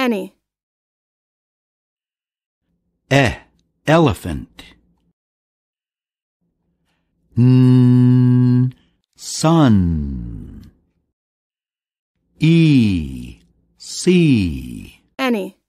Any. E. Elephant. N. Sun. E. Sea. Any.